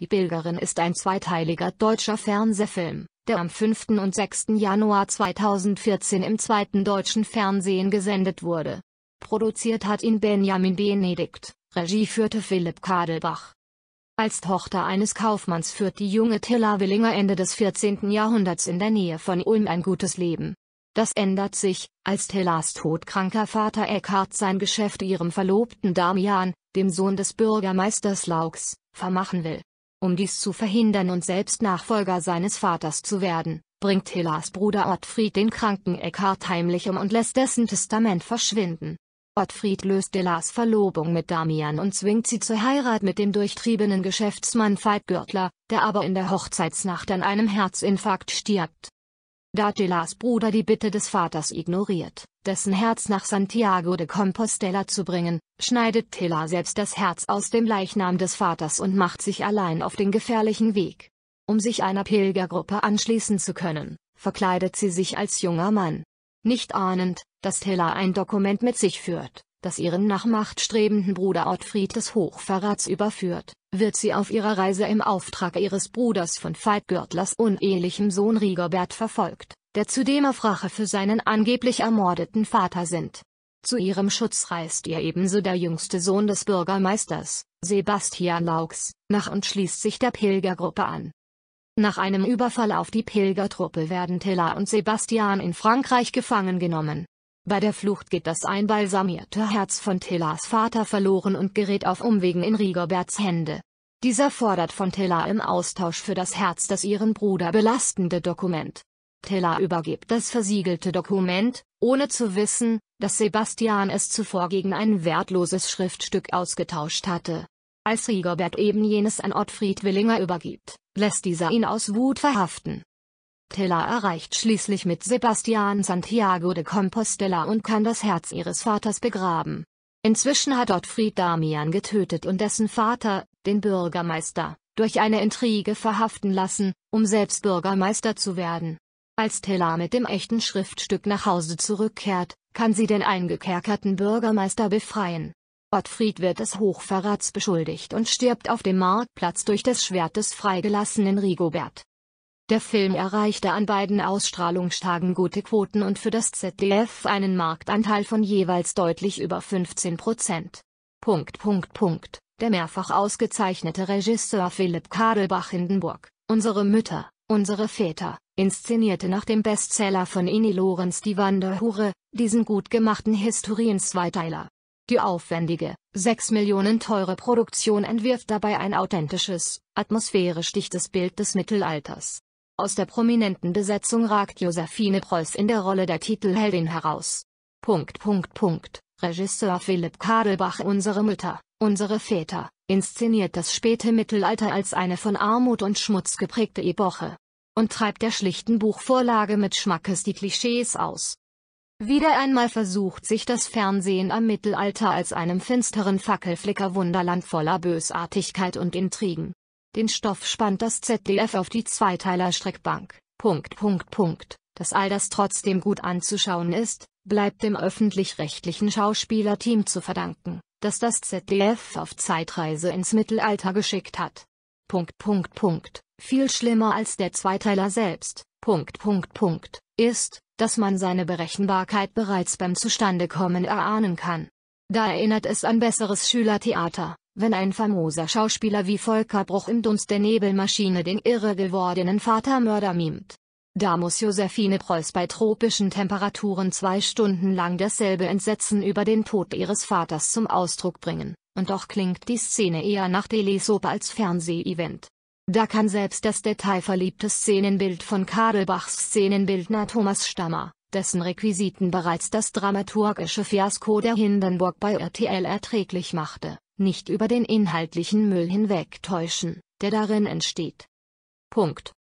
Die Pilgerin ist ein zweiteiliger deutscher Fernsehfilm, der am 5. und 6. Januar 2014 im zweiten deutschen Fernsehen gesendet wurde. Produziert hat ihn Benjamin Benedikt, Regie führte Philipp Kadelbach. Als Tochter eines Kaufmanns führt die junge Tilla Willinger Ende des 14. Jahrhunderts in der Nähe von Ulm ein gutes Leben. Das ändert sich, als Tillas todkranker Vater Eckhard sein Geschäft ihrem Verlobten Damian, dem Sohn des Bürgermeisters Laux, vermachen will. Um dies zu verhindern und selbst Nachfolger seines Vaters zu werden, bringt Hillars Bruder Ottfried den kranken Eckhard heimlich um und lässt dessen Testament verschwinden. Ottfried löst Hillars Verlobung mit Damian und zwingt sie zur Heirat mit dem durchtriebenen Geschäftsmann Veit Gürtler, der aber in der Hochzeitsnacht an einem Herzinfarkt stirbt da Gelas Bruder die Bitte des Vaters ignoriert, dessen Herz nach Santiago de Compostela zu bringen, schneidet Tilla selbst das Herz aus dem Leichnam des Vaters und macht sich allein auf den gefährlichen Weg. Um sich einer Pilgergruppe anschließen zu können, verkleidet sie sich als junger Mann. Nicht ahnend, dass Tilla ein Dokument mit sich führt, das ihren nach Macht strebenden Bruder Ottfried des Hochverrats überführt, wird sie auf ihrer Reise im Auftrag ihres Bruders von Veitgürtlers unehelichem Sohn Rigobert verfolgt, der zudem auf Rache für seinen angeblich ermordeten Vater sind. Zu ihrem Schutz reist ihr ebenso der jüngste Sohn des Bürgermeisters, Sebastian Laux, nach und schließt sich der Pilgergruppe an. Nach einem Überfall auf die Pilgertruppe werden Tilla und Sebastian in Frankreich gefangen genommen bei der Flucht geht das einbalsamierte Herz von Tillas Vater verloren und gerät auf Umwegen in Rigoberts Hände. Dieser fordert von Tilla im Austausch für das Herz das ihren Bruder belastende Dokument. Tilla übergibt das versiegelte Dokument, ohne zu wissen, dass Sebastian es zuvor gegen ein wertloses Schriftstück ausgetauscht hatte. Als Rigobert eben jenes an Ottfried Willinger übergibt, lässt dieser ihn aus Wut verhaften. Stella erreicht schließlich mit Sebastian Santiago de Compostela und kann das Herz ihres Vaters begraben. Inzwischen hat Ottfried Damian getötet und dessen Vater, den Bürgermeister, durch eine Intrige verhaften lassen, um selbst Bürgermeister zu werden. Als Tella mit dem echten Schriftstück nach Hause zurückkehrt, kann sie den eingekerkerten Bürgermeister befreien. Ottfried wird des Hochverrats beschuldigt und stirbt auf dem Marktplatz durch das Schwert des freigelassenen Rigobert. Der Film erreichte an beiden Ausstrahlungstagen gute Quoten und für das ZDF einen Marktanteil von jeweils deutlich über 15 Prozent. Punkt, Punkt, Punkt. Der mehrfach ausgezeichnete Regisseur Philipp Kadelbach Hindenburg, Unsere Mütter, unsere Väter, inszenierte nach dem Bestseller von Ini Lorenz Die Wanderhure, diesen gut gemachten Historien-Zweiteiler. Die aufwendige, 6 Millionen teure Produktion entwirft dabei ein authentisches, atmosphärisch dichtes Bild des Mittelalters. Aus der prominenten Besetzung ragt Josephine Preuß in der Rolle der Titelheldin heraus. Punkt, Punkt, Punkt. Regisseur Philipp Kadelbach Unsere Mütter, unsere Väter, inszeniert das späte Mittelalter als eine von Armut und Schmutz geprägte Epoche. Und treibt der schlichten Buchvorlage mit Schmackes die Klischees aus. Wieder einmal versucht sich das Fernsehen am Mittelalter als einem finsteren Fackelflicker Wunderland voller Bösartigkeit und Intrigen, den Stoff spannt das ZDF auf die Zweiteiler-Streckbank. Punkt, Punkt, Punkt. Dass all das trotzdem gut anzuschauen ist, bleibt dem öffentlich-rechtlichen Schauspielerteam zu verdanken, das das ZDF auf Zeitreise ins Mittelalter geschickt hat. Punkt, Punkt, Punkt. Viel schlimmer als der Zweiteiler selbst, Punkt, Punkt, Punkt, ist, dass man seine Berechenbarkeit bereits beim Zustandekommen erahnen kann. Da erinnert es an besseres Schülertheater. Wenn ein famoser Schauspieler wie Volker Bruch im Dunst der Nebelmaschine den irre gewordenen Vatermörder mimt. Da muss Josephine Preuß bei tropischen Temperaturen zwei Stunden lang dasselbe Entsetzen über den Tod ihres Vaters zum Ausdruck bringen, und doch klingt die Szene eher nach deli als Fernseh-Event. Da kann selbst das detailverliebte Szenenbild von Kadelbachs Szenenbildner Thomas Stammer, dessen Requisiten bereits das dramaturgische Fiasko der Hindenburg bei RTL erträglich machte, nicht über den inhaltlichen Müll hinwegtäuschen, der darin entsteht. Punkt.